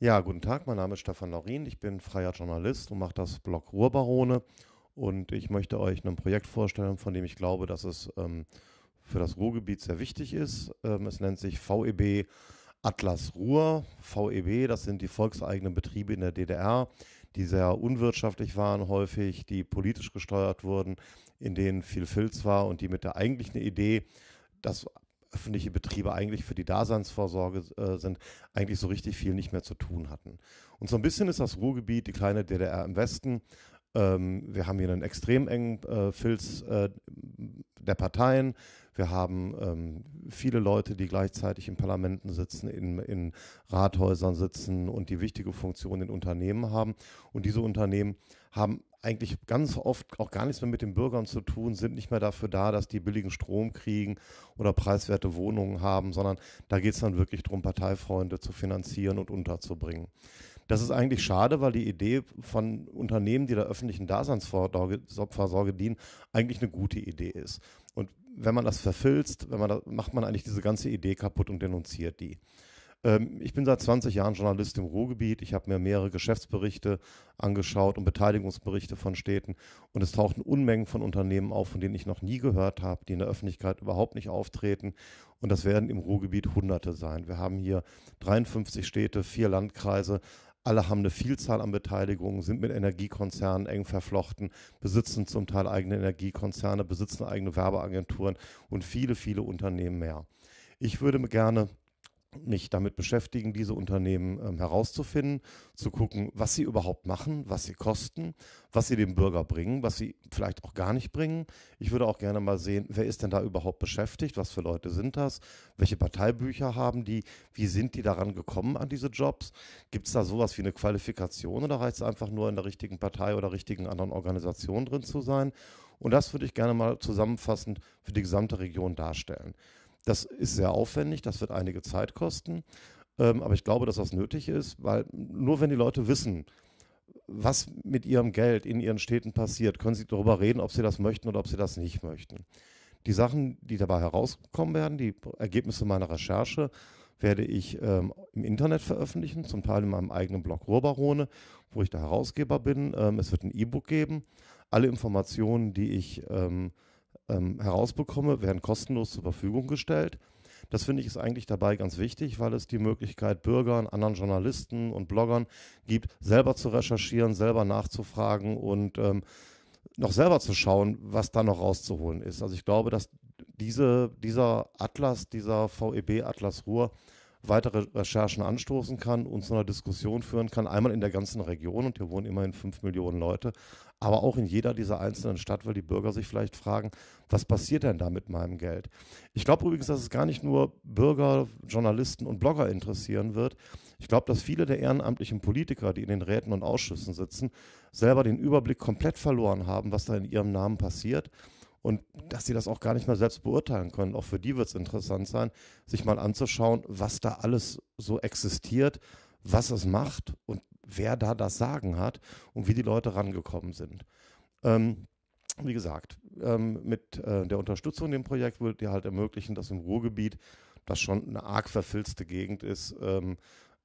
Ja, guten Tag, mein Name ist Stefan Laurin, ich bin freier Journalist und mache das Blog Ruhrbarone und ich möchte euch ein Projekt vorstellen, von dem ich glaube, dass es ähm, für das Ruhrgebiet sehr wichtig ist. Ähm, es nennt sich VEB Atlas Ruhr. VEB, das sind die volkseigenen Betriebe in der DDR, die sehr unwirtschaftlich waren häufig, die politisch gesteuert wurden, in denen viel Filz war und die mit der eigentlichen Idee, das öffentliche Betriebe eigentlich für die Daseinsvorsorge äh, sind, eigentlich so richtig viel nicht mehr zu tun hatten. Und so ein bisschen ist das Ruhrgebiet, die kleine DDR im Westen, ähm, wir haben hier einen extrem engen äh, Filz äh, der Parteien. Wir haben ähm, viele Leute, die gleichzeitig in Parlamenten sitzen, in, in Rathäusern sitzen und die wichtige Funktion in Unternehmen haben. Und diese Unternehmen haben eigentlich ganz oft auch gar nichts mehr mit den Bürgern zu tun, sind nicht mehr dafür da, dass die billigen Strom kriegen oder preiswerte Wohnungen haben, sondern da geht es dann wirklich darum, Parteifreunde zu finanzieren und unterzubringen. Das ist eigentlich schade, weil die Idee von Unternehmen, die der öffentlichen Daseinsvorsorge dienen, eigentlich eine gute Idee ist. Und wenn man das verfilzt, wenn man das, macht man eigentlich diese ganze Idee kaputt und denunziert die. Ähm, ich bin seit 20 Jahren Journalist im Ruhrgebiet. Ich habe mir mehrere Geschäftsberichte angeschaut und Beteiligungsberichte von Städten. Und es tauchten Unmengen von Unternehmen auf, von denen ich noch nie gehört habe, die in der Öffentlichkeit überhaupt nicht auftreten. Und das werden im Ruhrgebiet Hunderte sein. Wir haben hier 53 Städte, vier Landkreise, alle haben eine Vielzahl an Beteiligungen, sind mit Energiekonzernen eng verflochten, besitzen zum Teil eigene Energiekonzerne, besitzen eigene Werbeagenturen und viele, viele Unternehmen mehr. Ich würde gerne mich damit beschäftigen, diese Unternehmen ähm, herauszufinden, zu gucken, was sie überhaupt machen, was sie kosten, was sie dem Bürger bringen, was sie vielleicht auch gar nicht bringen. Ich würde auch gerne mal sehen, wer ist denn da überhaupt beschäftigt, was für Leute sind das, welche Parteibücher haben die, wie sind die daran gekommen an diese Jobs, gibt es da sowas wie eine Qualifikation oder reicht es einfach nur in der richtigen Partei oder richtigen anderen Organisation drin zu sein? Und das würde ich gerne mal zusammenfassend für die gesamte Region darstellen. Das ist sehr aufwendig, das wird einige Zeit kosten, ähm, aber ich glaube, dass das nötig ist, weil nur wenn die Leute wissen, was mit ihrem Geld in ihren Städten passiert, können sie darüber reden, ob sie das möchten oder ob sie das nicht möchten. Die Sachen, die dabei herauskommen werden, die Ergebnisse meiner Recherche, werde ich ähm, im Internet veröffentlichen, zum Teil in meinem eigenen Blog Ruhrbarone, wo ich der Herausgeber bin. Ähm, es wird ein E-Book geben. Alle Informationen, die ich ähm, ähm, herausbekomme, werden kostenlos zur Verfügung gestellt. Das finde ich ist eigentlich dabei ganz wichtig, weil es die Möglichkeit Bürgern, anderen Journalisten und Bloggern gibt, selber zu recherchieren, selber nachzufragen und ähm, noch selber zu schauen, was da noch rauszuholen ist. Also ich glaube, dass diese, dieser Atlas, dieser VEB Atlas Ruhr weitere Recherchen anstoßen kann und zu einer Diskussion führen kann, einmal in der ganzen Region, und hier wohnen immerhin fünf Millionen Leute, aber auch in jeder dieser einzelnen Stadt, weil die Bürger sich vielleicht fragen, was passiert denn da mit meinem Geld? Ich glaube übrigens, dass es gar nicht nur Bürger, Journalisten und Blogger interessieren wird. Ich glaube, dass viele der ehrenamtlichen Politiker, die in den Räten und Ausschüssen sitzen, selber den Überblick komplett verloren haben, was da in ihrem Namen passiert und dass sie das auch gar nicht mehr selbst beurteilen können. Auch für die wird es interessant sein, sich mal anzuschauen, was da alles so existiert, was es macht und wer da das Sagen hat und wie die Leute rangekommen sind. Ähm, wie gesagt, ähm, mit äh, der Unterstützung dem Projekt wird ihr halt ermöglichen, dass im Ruhrgebiet, das schon eine arg verfilzte Gegend ist, ähm,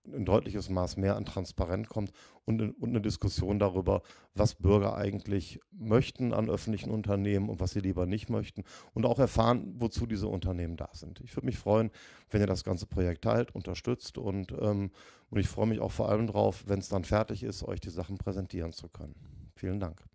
ein deutliches Maß mehr an Transparenz kommt und, und, eine Diskussion darüber, was Bürger eigentlich möchten an öffentlichen Unternehmen und was sie lieber nicht möchten und auch erfahren, wozu diese Unternehmen da sind. Ich würde mich freuen, wenn ihr das ganze Projekt teilt, unterstützt und, ähm, und ich freue mich auch vor allem darauf, wenn es dann fertig ist, euch die Sachen präsentieren zu können. Vielen Dank.